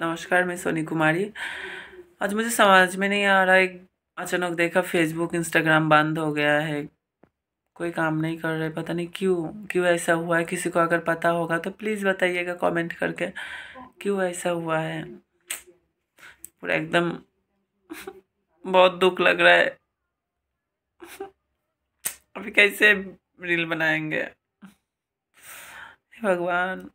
नमस्कार मैं सोनी कुमारी आज मुझे समझ में नहीं आ रहा है अचानक देखा फेसबुक इंस्टाग्राम बंद हो गया है कोई काम नहीं कर रहे पता नहीं क्यों क्यों ऐसा हुआ है किसी को अगर पता होगा तो प्लीज़ बताइएगा कमेंट करके क्यों ऐसा हुआ है पूरा एकदम बहुत दुख लग रहा है अभी कैसे रील बनाएंगे भगवान